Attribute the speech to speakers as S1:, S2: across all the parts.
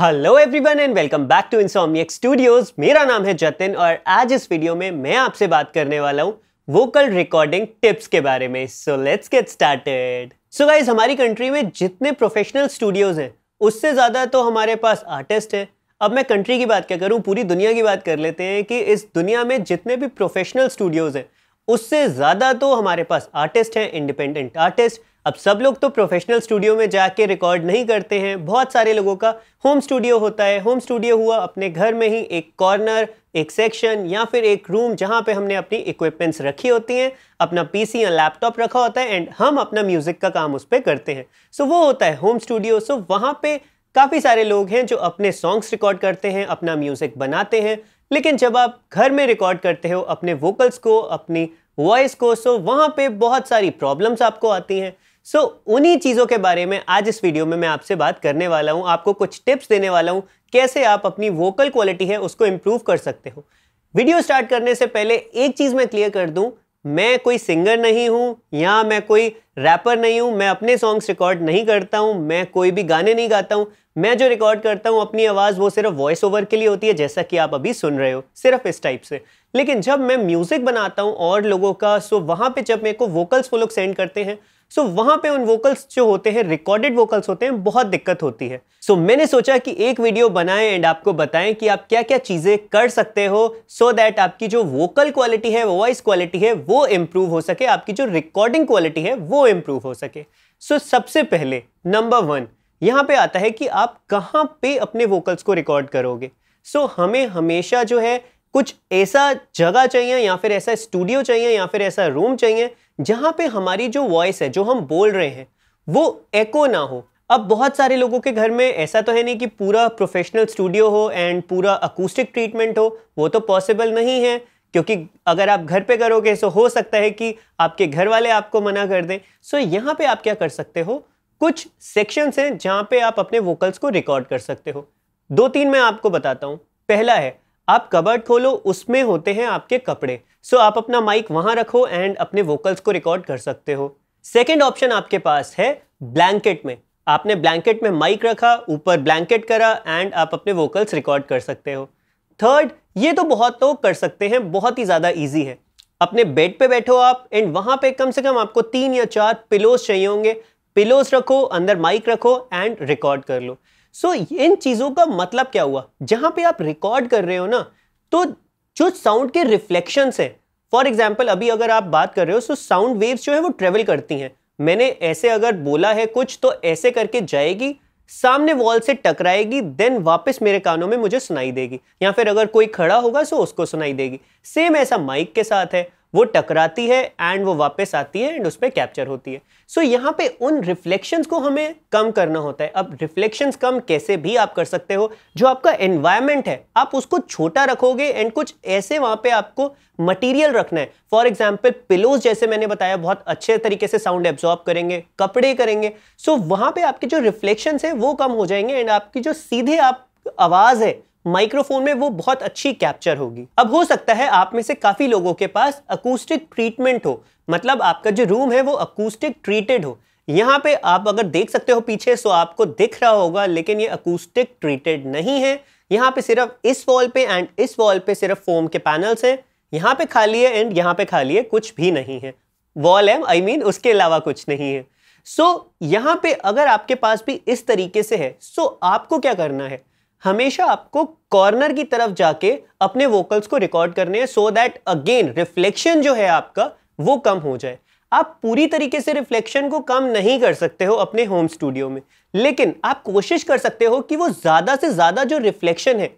S1: hello everyone and welcome back to Insomniac Studios मेरा नाम है जतिन और आज इस वीडियो में मैं आपसे बात करने वाला हूँ वोकल रिकॉर्डिंग टिप्स के बारे में so let's get started so guys हमारी कंट्री में जितने प्रोफेशनल स्टूडियोज हैं उससे ज़्यादा तो हमारे पास आर्टिस्ट हैं अब मैं कंट्री की बात क्या करूँ पूरी दुनिया की बात कर लेते हैं कि इस दुनिया में जितने भी प्रोफेशनल स्टूडियोज़ हैं उससे ज़्यादा तो हमारे पास आर्टिस्ट हैं इंडिपेंडेंट आर्टिस्ट अब सब लोग तो प्रोफेशनल स्टूडियो में जाके रिकॉर्ड नहीं करते हैं बहुत सारे लोगों का होम स्टूडियो होता है होम स्टूडियो हुआ अपने घर में ही एक कॉर्नर एक सेक्शन या फिर एक रूम जहाँ पे हमने अपनी इक्विपमेंट्स रखी होती हैं अपना पीसी या लैपटॉप रखा होता है एंड हम अपना म्यूज़िक का काम उस पर करते हैं सो so, वो होता है होम स्टूडियो सो वहाँ पर काफ़ी सारे लोग हैं जो अपने सॉन्ग्स रिकॉर्ड करते हैं अपना म्यूज़िक बनाते हैं लेकिन जब आप घर में रिकॉर्ड करते हो अपने वोकल्स को अपनी वॉइस को सो so, वहाँ पर बहुत सारी प्रॉब्लम्स आपको आती हैं सो so, उन्हीं चीज़ों के बारे में आज इस वीडियो में मैं आपसे बात करने वाला हूँ आपको कुछ टिप्स देने वाला हूँ कैसे आप अपनी वोकल क्वालिटी है उसको इम्प्रूव कर सकते हो वीडियो स्टार्ट करने से पहले एक चीज़ मैं क्लियर कर दूँ मैं कोई सिंगर नहीं हूँ या मैं कोई रैपर नहीं हूँ मैं अपने सॉन्ग्स रिकॉर्ड नहीं करता हूँ मैं कोई भी गाने नहीं गाता हूँ मैं जो रिकॉर्ड करता हूँ अपनी आवाज़ वो सिर्फ वॉइस ओवर के लिए होती है जैसा कि आप अभी सुन रहे हो सिर्फ इस टाइप से लेकिन जब मैं म्यूज़िक बनाता हूँ और लोगों का सो वहाँ पे जब मेरे को वोकल्स वो लोग सेंड करते हैं सो so, वहां पे उन वोकल्स जो होते हैं रिकॉर्डेड वोकल्स होते हैं बहुत दिक्कत होती है सो so, मैंने सोचा कि एक वीडियो बनाएं एंड आपको बताएं कि आप क्या क्या चीज़ें कर सकते हो सो so दैट आपकी जो वोकल क्वालिटी है वॉइस क्वालिटी है वो इम्प्रूव हो सके आपकी जो रिकॉर्डिंग क्वालिटी है वो इम्प्रूव हो सके सो so, सबसे पहले नंबर वन यहाँ पे आता है कि आप कहाँ पे अपने वोकल्स को रिकॉर्ड करोगे सो so, हमें हमेशा जो है कुछ ऐसा जगह चाहिए या फिर ऐसा स्टूडियो चाहिए या फिर ऐसा रूम चाहिए जहां पे हमारी जो वॉइस है जो हम बोल रहे हैं वो एको ना हो अब बहुत सारे लोगों के घर में ऐसा तो है नहीं कि पूरा प्रोफेशनल स्टूडियो हो एंड पूरा अकूस्टिक ट्रीटमेंट हो वो तो पॉसिबल नहीं है क्योंकि अगर आप घर पे करोगे सो हो सकता है कि आपके घर वाले आपको मना कर दें सो यहाँ पे आप क्या कर सकते हो कुछ सेक्शंस हैं जहाँ पे आप अपने वोकल्स को रिकॉर्ड कर सकते हो दो तीन मैं आपको बताता हूँ पहला है आप कबर्ड खोलो उसमें होते हैं आपके कपड़े सो so आप अपना माइक वहां रखो एंड अपने वोकल्स को रिकॉर्ड कर सकते हो सेकेंड ऑप्शन आपके पास है ब्लैंकेट में आपने ब्लैंकेट में माइक रखा ऊपर ब्लैंकेट करा एंड आप अपने वोकल्स रिकॉर्ड कर सकते हो थर्ड ये तो बहुत लोग कर सकते हैं बहुत ही ज़्यादा ईजी है अपने बेड पे बैठो आप एंड वहाँ पे कम से कम आपको तीन या चार पिलोज चाहिए होंगे पिलोज रखो अंदर माइक रखो एंड रिकॉर्ड कर लो सो so, इन चीज़ों का मतलब क्या हुआ जहां पे आप रिकॉर्ड कर रहे हो ना तो जो साउंड के रिफ्लेक्शन है फॉर एग्जाम्पल अभी अगर आप बात कर रहे हो सो साउंड वेव्स जो है वो ट्रेवल करती हैं मैंने ऐसे अगर बोला है कुछ तो ऐसे करके जाएगी सामने वॉल से टकराएगी देन वापस मेरे कानों में मुझे सुनाई देगी या फिर अगर कोई खड़ा होगा सो उसको सुनाई देगी सेम ऐसा माइक के साथ है वो टकराती है एंड वो वापस आती है एंड उस पर कैप्चर होती है सो so, यहाँ पे उन रिफ्लेक्शंस को हमें कम करना होता है अब रिफ्लेक्शंस कम कैसे भी आप कर सकते हो जो आपका एनवायरमेंट है आप उसको छोटा रखोगे एंड कुछ ऐसे वहाँ पे आपको मटेरियल रखना है फॉर एग्जाम्पल पिलोज जैसे मैंने बताया बहुत अच्छे तरीके से साउंड एब्जॉर्ब करेंगे कपड़े करेंगे सो so, वहाँ पर आपके जो रिफ्लेक्शंस है वो कम हो जाएंगे एंड आपकी जो सीधे आप आवाज़ है माइक्रोफोन में वो बहुत अच्छी कैप्चर होगी अब हो सकता है आप में से काफ़ी लोगों के पास अकूस्टिक ट्रीटमेंट हो मतलब आपका जो रूम है वो अकूस्टिक ट्रीटेड हो यहाँ पे आप अगर देख सकते हो पीछे सो आपको दिख रहा होगा लेकिन ये अकूस्टिक ट्रीटेड नहीं है यहाँ पे सिर्फ इस वॉल पे एंड इस वॉल पे सिर्फ फोम के पैनल्स हैं यहाँ पे खाली है एंड यहाँ पे खाली है कुछ भी नहीं है वॉल है आई मीन उसके अलावा कुछ नहीं है सो so, यहाँ पे अगर आपके पास भी इस तरीके से है सो so आपको क्या करना है हमेशा आपको कॉर्नर की तरफ जाके अपने वोकल्स को रिकॉर्ड करने हैं सो दैट अगेन रिफ्लेक्शन जो है आपका वो कम हो जाए आप पूरी तरीके से रिफ्लेक्शन को कम नहीं कर सकते हो अपने होम स्टूडियो में लेकिन आप कोशिश कर सकते हो कि वो ज़्यादा से ज़्यादा जो रिफ्लेक्शन है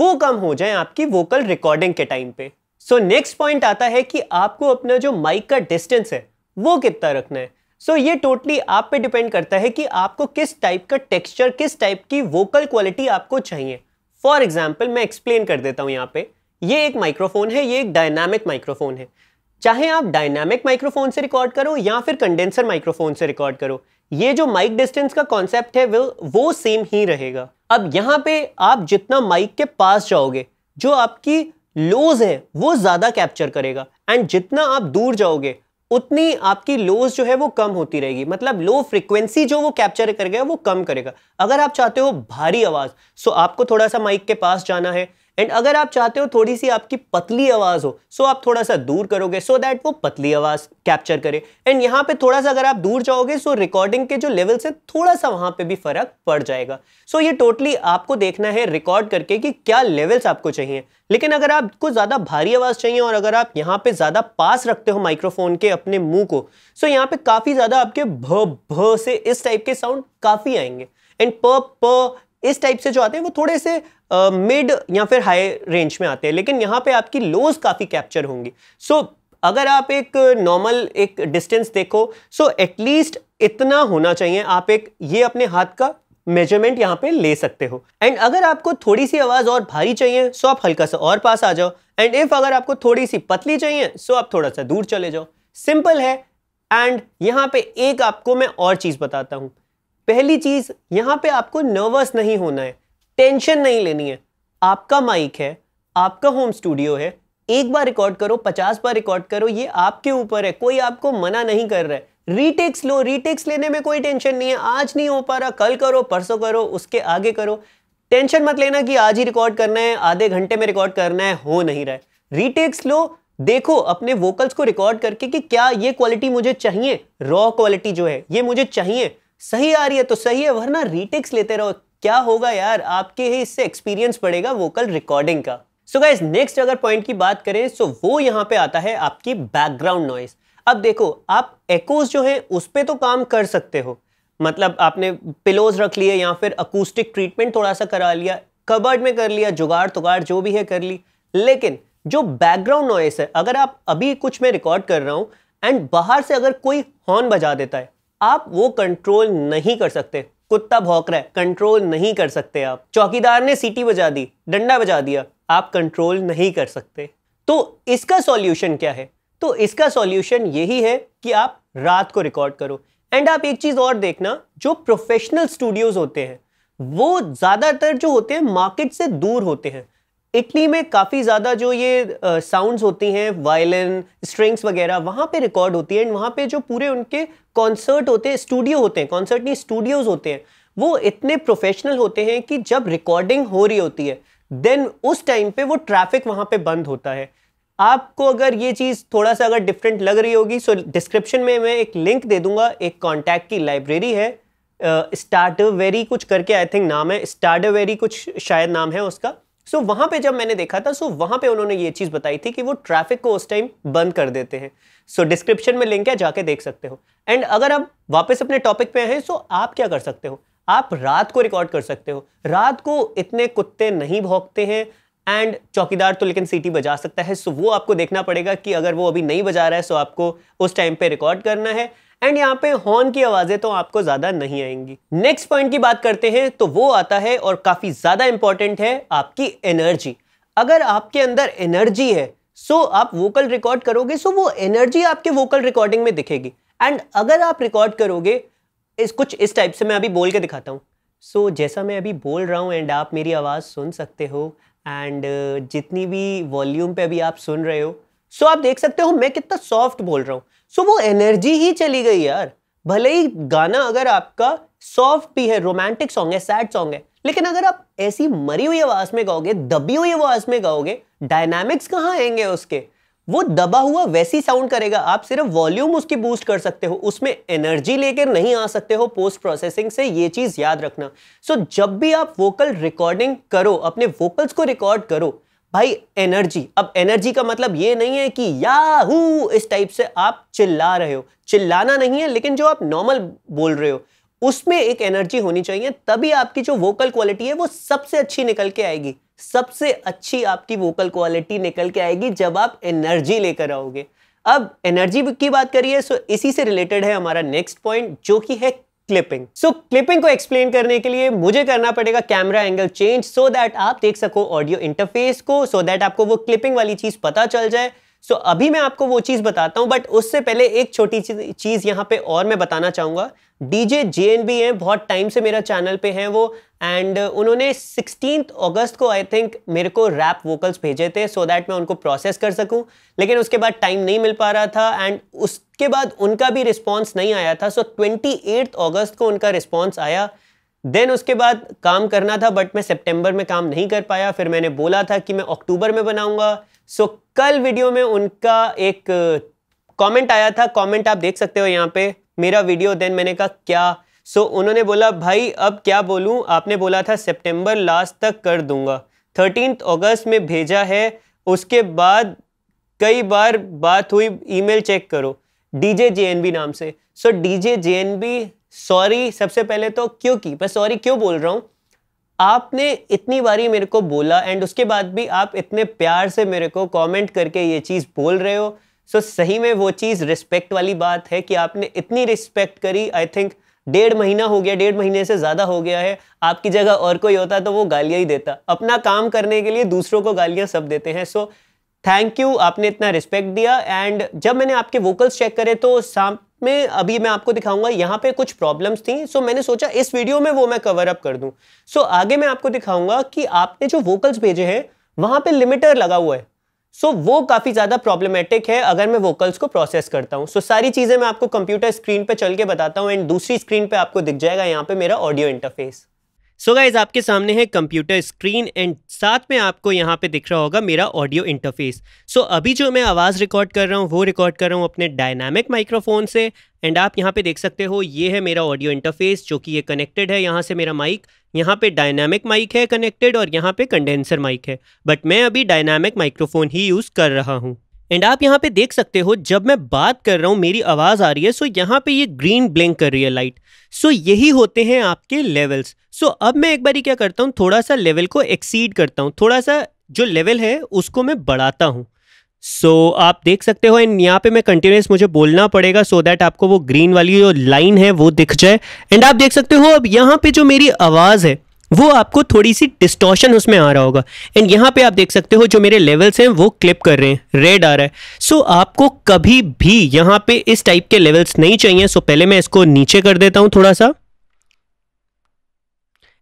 S1: वो कम हो जाए आपकी वोकल रिकॉर्डिंग के टाइम पे सो नेक्स्ट पॉइंट आता है कि आपको अपना जो माइक का डिस्टेंस है वो कितना रखना है सो so, ये टोटली आप पे डिपेंड करता है कि आपको किस टाइप का टेक्सचर किस टाइप की वोकल क्वालिटी आपको चाहिए फॉर एग्जाम्पल मैं एक्सप्लेन कर देता हूँ यहाँ पे ये एक माइक्रोफोन है ये एक डायनामिक माइक्रोफोन है चाहे आप डायनामिक माइक्रोफोन से रिकॉर्ड करो या फिर कंडेंसर माइक्रोफोन से रिकॉर्ड करो ये जो माइक डिस्टेंस का कॉन्सेप्ट है वो वो सेम ही रहेगा अब यहाँ पे आप जितना माइक के पास जाओगे जो आपकी लोज है वो ज़्यादा कैप्चर करेगा एंड जितना आप दूर जाओगे उतनी आपकी लोज जो है वो कम होती रहेगी मतलब लो फ्रिक्वेंसी जो वो कैप्चर करेगा वो कम करेगा अगर आप चाहते हो भारी आवाज़ सो आपको थोड़ा सा माइक के पास जाना है एंड अगर आप चाहते हो थोड़ी सी आपकी पतली आवाज़ हो सो आप थोड़ा सा दूर करोगे सो so दैट वो पतली आवाज़ कैप्चर करे एंड यहाँ पे थोड़ा सा अगर आप दूर जाओगे सो so रिकॉर्डिंग के जो लेवल्स है थोड़ा सा वहां पे भी फ़र्क पड़ जाएगा सो so ये टोटली आपको देखना है रिकॉर्ड करके कि क्या लेवल्स आपको चाहिए लेकिन अगर आपको ज़्यादा भारी आवाज़ चाहिए और अगर आप यहाँ पे ज़्यादा पास रखते हो माइक्रोफोन के अपने मुंह को सो so यहाँ पे काफ़ी ज़्यादा आपके भ भ से इस टाइप के साउंड काफ़ी आएंगे एंड प प इस टाइप से जो आते हैं वो थोड़े से मिड uh, या फिर हाई रेंज में आते हैं लेकिन यहाँ पे आपकी लोज काफ़ी कैप्चर होंगी सो so, अगर आप एक नॉर्मल एक डिस्टेंस देखो सो so एटलीस्ट इतना होना चाहिए आप एक ये अपने हाथ का मेजरमेंट यहाँ पे ले सकते हो एंड अगर आपको थोड़ी सी आवाज़ और भारी चाहिए सो आप हल्का सा और पास आ जाओ एंड इफ अगर आपको थोड़ी सी पतली चाहिए सो आप थोड़ा सा दूर चले जाओ सिंपल है एंड यहाँ पे एक आपको मैं और चीज़ बताता हूँ पहली चीज यहां पे आपको नर्वस नहीं होना है टेंशन नहीं लेनी है आपका माइक है आपका होम स्टूडियो है एक बार रिकॉर्ड करो पचास बार रिकॉर्ड करो ये आपके ऊपर है कोई आपको मना नहीं कर रहा है रीटेक्स लो रीटेक्स लेने में कोई टेंशन नहीं है आज नहीं हो पा रहा कल करो परसों करो उसके आगे करो टेंशन मत लेना कि आज ही रिकॉर्ड करना है आधे घंटे में रिकॉर्ड करना है हो नहीं रहा है रीटेक्स लो देखो अपने वोकल्स को रिकॉर्ड करके कि क्या ये क्वालिटी मुझे चाहिए रॉ क्वालिटी जो है ये मुझे चाहिए सही आ रही है तो सही है वरना रीटेक्स लेते रहो क्या होगा यार आपके ही इससे एक्सपीरियंस पड़ेगा वोकल रिकॉर्डिंग का सो गाइज नेक्स्ट अगर पॉइंट की बात करें सो so वो यहाँ पे आता है आपकी बैकग्राउंड नॉइस अब देखो आप एकोज जो है उस पर तो काम कर सकते हो मतलब आपने पिलोज रख लिए या फिर अकूस्टिक ट्रीटमेंट थोड़ा सा करा लिया कबर्ड में कर लिया जुगाड़ तुगाड़ जो भी है कर ली लेकिन जो बैकग्राउंड नॉइस है अगर आप अभी कुछ मैं रिकॉर्ड कर रहा हूँ एंड बाहर से अगर कोई हॉर्न बजा देता है आप वो कंट्रोल नहीं कर सकते कुत्ता भौंक रहा है कंट्रोल नहीं कर सकते आप चौकीदार ने सीटी बजा दी डंडा बजा दिया आप कंट्रोल नहीं कर सकते तो इसका सॉल्यूशन क्या है तो इसका सॉल्यूशन यही है कि आप रात को रिकॉर्ड करो एंड आप एक चीज़ और देखना जो प्रोफेशनल स्टूडियोज होते हैं वो ज़्यादातर जो होते हैं मार्केट से दूर होते हैं इटली में काफ़ी ज़्यादा जो ये साउंड्स होती हैं वायलिन स्ट्रिंग्स वगैरह वहाँ पे रिकॉर्ड होती है एंड वहाँ पे जो पूरे उनके कॉन्सर्ट होते हैं स्टूडियो होते हैं कॉन्सर्ट नहीं स्टूडियोज़ होते हैं वो इतने प्रोफेशनल होते हैं कि जब रिकॉर्डिंग हो रही होती है देन उस टाइम पे वो ट्रैफिक वहाँ पे बंद होता है आपको अगर ये चीज़ थोड़ा सा अगर डिफरेंट लग रही होगी सो डिस्क्रिप्शन में मैं एक लिंक दे दूंगा एक कॉन्टैक्ट की लाइब्रेरी है स्टार्ट uh, कुछ करके आई थिंक नाम है स्टार्ट वेरी कुछ शायद नाम है उसका सो so, वहां पे जब मैंने देखा था सो so वहां पे उन्होंने ये चीज बताई थी कि वो ट्रैफिक को उस टाइम बंद कर देते हैं सो so, डिस्क्रिप्शन में लिंक है जाके देख सकते हो एंड अगर आप वापस अपने टॉपिक पे हैं सो so आप क्या कर सकते हो आप रात को रिकॉर्ड कर सकते हो रात को इतने कुत्ते नहीं भोंकते हैं एंड चौकीदार तो लेकिन सीटी बजा सकता है सो वो आपको देखना पड़ेगा कि अगर वो अभी नहीं बजा रहा है सो आपको उस टाइम पे रिकॉर्ड करना है एंड यहाँ पे हॉर्न की आवाजें तो आपको ज्यादा नहीं आएंगी नेक्स्ट पॉइंट की बात करते हैं तो वो आता है और काफी ज्यादा इंपॉर्टेंट है आपकी एनर्जी अगर आपके अंदर एनर्जी है सो so आप वोकल रिकॉर्ड करोगे सो so वो एनर्जी आपके वोकल रिकॉर्डिंग में दिखेगी एंड अगर आप रिकॉर्ड करोगे इस कुछ इस टाइप से मैं अभी बोल के दिखाता हूँ सो so, जैसा मैं अभी बोल रहा हूँ एंड आप मेरी आवाज़ सुन सकते हो एंड जितनी भी वॉल्यूम पे अभी आप सुन रहे हो सो so आप देख सकते हो मैं कितना सॉफ्ट बोल रहा हूँ सो वो एनर्जी ही चली गई यार भले ही गाना अगर आपका सॉफ्ट भी है रोमांटिक सॉन्ग है सैड सॉन्ग है लेकिन अगर आप ऐसी मरी हुई आवाज में गाओगे दबी हुई आवाज में गाओगे डायनामिक्स कहाँ आएंगे उसके वो दबा हुआ वैसी साउंड करेगा आप सिर्फ वॉल्यूम उसकी बूस्ट कर सकते हो उसमें एनर्जी लेकर नहीं आ सकते हो पोस्ट प्रोसेसिंग से ये चीज़ याद रखना सो so, जब भी आप वोकल रिकॉर्डिंग करो अपने वोकल्स को रिकॉर्ड करो भाई एनर्जी अब एनर्जी का मतलब ये नहीं है कि याहू इस टाइप से आप चिल्ला रहे हो चिल्लाना नहीं है लेकिन जो आप नॉर्मल बोल रहे हो उसमें एक एनर्जी होनी चाहिए तभी आपकी जो वोकल क्वालिटी है वो सबसे अच्छी निकल के आएगी सबसे अच्छी आपकी वोकल क्वालिटी निकल के आएगी जब आप एनर्जी लेकर आओगे अब एनर्जी की बात करिए सो इसी से रिलेटेड है हमारा नेक्स्ट पॉइंट जो कि है क्लिपिंग सो क्लिपिंग को एक्सप्लेन करने के लिए मुझे करना पड़ेगा camera angle change so that आप देख सको ऑडियो इंटरफेस को सो so दैट आपको वो क्लिपिंग वाली चीज पता चल जाए सो so, अभी मैं आपको वो चीज बताता हूँ बट उससे पहले एक छोटी चीज यहाँ पे और मैं बताना चाहूंगा डीजे जे एन बी हैं बहुत टाइम से मेरा चैनल पे हैं वो एंड उन्होंने सिक्सटीन अगस्त को आई थिंक मेरे को रैप वोकल्स भेजे थे सो so दैट मैं उनको प्रोसेस कर सकूं लेकिन उसके बाद टाइम नहीं मिल पा रहा था एंड उस उसके बाद उनका भी रिस्पॉन्स नहीं आया था सो ट्वेंटी अगस्त को उनका रिस्पॉन्स आया देन उसके बाद काम करना था बट मैं सितंबर में काम नहीं कर पाया फिर मैंने बोला था कि मैं अक्टूबर में बनाऊंगा सो so, कल वीडियो में उनका एक कमेंट uh, आया था कमेंट आप देख सकते हो यहाँ पे मेरा वीडियो देन मैंने कहा क्या सो so, उन्होंने बोला भाई अब क्या बोलूँ आपने बोला था सितंबर लास्ट तक कर दूंगा थर्टीन अगस्त में भेजा है उसके बाद कई बार बात हुई ईमेल चेक करो डीजे जे नाम से सो डीजे जे सॉरी सबसे पहले तो क्योंकि मैं सॉरी क्यों बोल रहा हूँ आपने इतनी बारी मेरे को बोला एंड उसके बाद भी आप इतने प्यार से मेरे को कमेंट करके ये चीज़ बोल रहे हो सो so, सही में वो चीज़ रिस्पेक्ट वाली बात है कि आपने इतनी रिस्पेक्ट करी आई थिंक डेढ़ महीना हो गया डेढ़ महीने से ज़्यादा हो गया है आपकी जगह और कोई होता तो वो गालियाँ ही देता अपना काम करने के लिए दूसरों को गालियाँ सब देते हैं सो so, थैंक यू आपने इतना रिस्पेक्ट दिया एंड जब मैंने आपके वोकल्स चेक करे तो साम में अभी मैं आपको दिखाऊंगा यहाँ पे कुछ प्रॉब्लम्स थी सो मैंने सोचा इस वीडियो में वो मैं कवर अप कर दूँ सो आगे मैं आपको दिखाऊंगा कि आपने जो वोकल्स भेजे हैं वहाँ पे लिमिटर लगा हुआ है सो so, वो काफ़ी ज़्यादा प्रॉब्लमेटिक है अगर मैं वोकल्स को प्रोसेस करता हूँ सो so, सारी चीज़ें मैं आपको कंप्यूटर स्क्रीन पर चल के बताता हूँ एंड दूसरी स्क्रीन पर आपको दिख जाएगा यहाँ पे मेरा ऑडियो इंटरफेस सो गाइज आपके सामने है कंप्यूटर स्क्रीन एंड साथ में आपको यहाँ पे दिख रहा होगा मेरा ऑडियो इंटरफेस सो अभी जो मैं आवाज़ रिकॉर्ड कर रहा हूँ वो रिकॉर्ड कर रहा हूँ अपने डायनामिक माइक्रोफोन से एंड आप यहाँ पे देख सकते हो ये है मेरा ऑडियो इंटरफेस जो कि ये कनेक्टेड है यहाँ से मेरा माइक यहाँ पे डायनामिक माइक है कनेक्टेड और यहाँ पे कंडेंसर माइक है बट मैं अभी डायनामिक माइक्रोफोन ही यूज़ कर रहा हूँ एंड आप यहाँ पे देख सकते हो जब मैं बात कर रहा हूँ मेरी आवाज़ आ रही है सो यहाँ पे ये ग्रीन ब्लिंक कर रही है लाइट सो यही होते हैं आपके लेवल्स सो अब मैं एक बारी क्या करता हूँ थोड़ा सा लेवल को एक्सीड करता हूँ थोड़ा सा जो लेवल है उसको मैं बढ़ाता हूँ सो so, आप देख सकते हो एंड यहाँ पे मैं कंटिन्यूस मुझे बोलना पड़ेगा सो so दैट आपको वो ग्रीन वाली जो लाइन है वो दिख जाए एंड आप देख सकते हो अब यहाँ पे जो मेरी आवाज़ है वो आपको थोड़ी सी डिस्टॉशन उसमें आ रहा होगा एंड यहाँ पे आप देख सकते हो जो मेरे लेवल्स हैं वो क्लिप कर रहे हैं रेड आ रहा है सो so, आपको कभी भी यहाँ पे इस टाइप के लेवल्स नहीं चाहिए सो so, पहले मैं इसको नीचे कर देता हूँ थोड़ा सा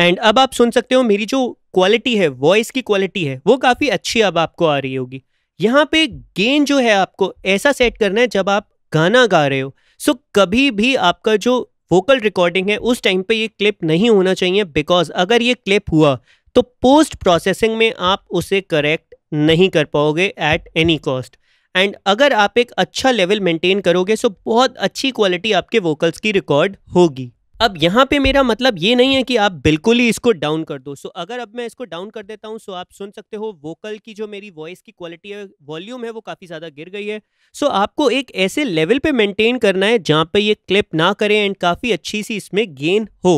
S1: एंड अब आप सुन सकते हो मेरी जो क्वालिटी है वॉइस की क्वालिटी है वो काफ़ी अच्छी अब आपको आ रही होगी यहाँ पे गेन जो है आपको ऐसा सेट करना है जब आप गाना गा रहे हो सो so, कभी भी आपका जो वोकल रिकॉर्डिंग है उस टाइम पे ये क्लिप नहीं होना चाहिए बिकॉज अगर ये क्लिप हुआ तो पोस्ट प्रोसेसिंग में आप उसे करेक्ट नहीं कर पाओगे एट एनी कॉस्ट एंड अगर आप एक अच्छा लेवल मेंटेन करोगे सो बहुत अच्छी क्वालिटी आपके वोकल्स की रिकॉर्ड होगी अब यहाँ पे मेरा मतलब ये नहीं है कि आप बिल्कुल ही इसको डाउन कर दो सो अगर अब मैं इसको डाउन कर देता हूँ सो आप सुन सकते हो वोकल की जो मेरी वॉइस की क्वालिटी है वॉल्यूम है वो काफ़ी ज़्यादा गिर गई है सो आपको एक ऐसे लेवल पे मेंटेन करना है जहाँ पे ये क्लिप ना करें एंड काफ़ी अच्छी सी इसमें गेन हो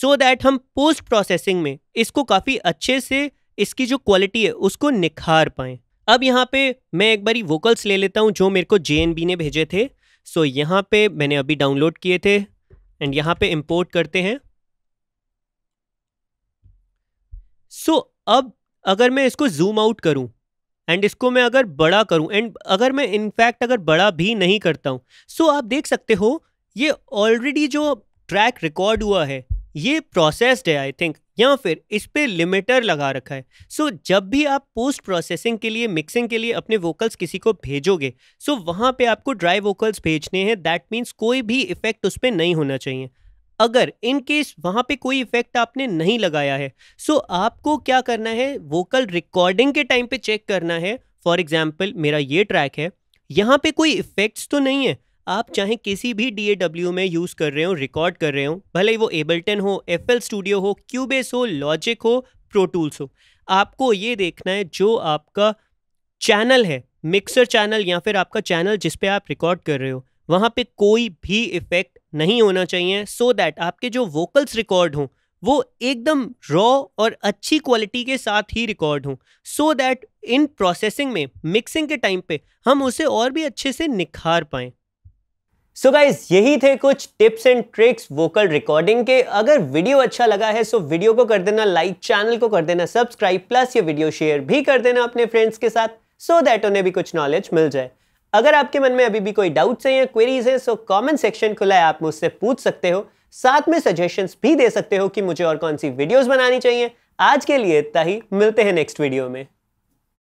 S1: सो so दैट हम पोस्ट प्रोसेसिंग में इसको काफ़ी अच्छे से इसकी जो क्वालिटी है उसको निखार पाएँ अब यहाँ पर मैं एक बारी वोकल्स ले लेता हूँ जो मेरे को जे ने भेजे थे सो so, यहाँ पे मैंने अभी डाउनलोड किए थे एंड यहां पे इंपोर्ट करते हैं सो so, अब अगर मैं इसको जूम आउट करूं एंड इसको मैं अगर बड़ा करूं एंड अगर मैं इनफैक्ट अगर बड़ा भी नहीं करता हूं सो so, आप देख सकते हो ये ऑलरेडी जो ट्रैक रिकॉर्ड हुआ है ये प्रोसेस्ड है आई थिंक या फिर इस पर लिमिटर लगा रखा है सो so, जब भी आप पोस्ट प्रोसेसिंग के लिए मिक्सिंग के लिए अपने वोकल्स किसी को भेजोगे सो so वहाँ पे आपको ड्राई वोकल्स भेजने हैं दैट मीन्स कोई भी इफेक्ट उस पर नहीं होना चाहिए अगर इन केस वहाँ पे कोई इफेक्ट आपने नहीं लगाया है सो so आपको क्या करना है वोकल रिकॉर्डिंग के टाइम पे चेक करना है फॉर एग्जाम्पल मेरा ये ट्रैक है यहाँ पे कोई इफेक्ट्स तो नहीं है आप चाहे किसी भी डी में यूज़ कर रहे हो रिकॉर्ड कर रहे हो भले ही वो एबल्टन हो एफ स्टूडियो हो क्यूबेस हो लॉजिक हो प्रोटूल्स हो आपको ये देखना है जो आपका चैनल है मिक्सर चैनल या फिर आपका चैनल जिस पे आप रिकॉर्ड कर रहे हो वहाँ पे कोई भी इफ़ेक्ट नहीं होना चाहिए सो so दैट आपके जो वोकल्स रिकॉर्ड हों वो एकदम रॉ और अच्छी क्वालिटी के साथ ही रिकॉर्ड हों सो दैट इन प्रोसेसिंग में मिक्सिंग के टाइम पे हम उसे और भी अच्छे से निखार पाएँ सो so गाइज यही थे कुछ tips and tricks vocal recording के अगर वीडियो अच्छा लगा है सो वीडियो को कर देना लाइक चैनल को कर देना सब्सक्राइब प्लस ये वीडियो शेयर भी कर देना अपने फ्रेंड्स के साथ सो so दैट उन्हें भी कुछ नॉलेज मिल जाए अगर आपके मन में अभी भी कोई डाउट्स हैं या क्वेरीज हैं सो कॉमेंट सेक्शन खुला है आप मुझसे पूछ सकते हो साथ में सजेशंस भी दे सकते हो कि मुझे और कौन सी वीडियोज बनानी चाहिए आज के लिए इतना ही मिलते हैं नेक्स्ट वीडियो में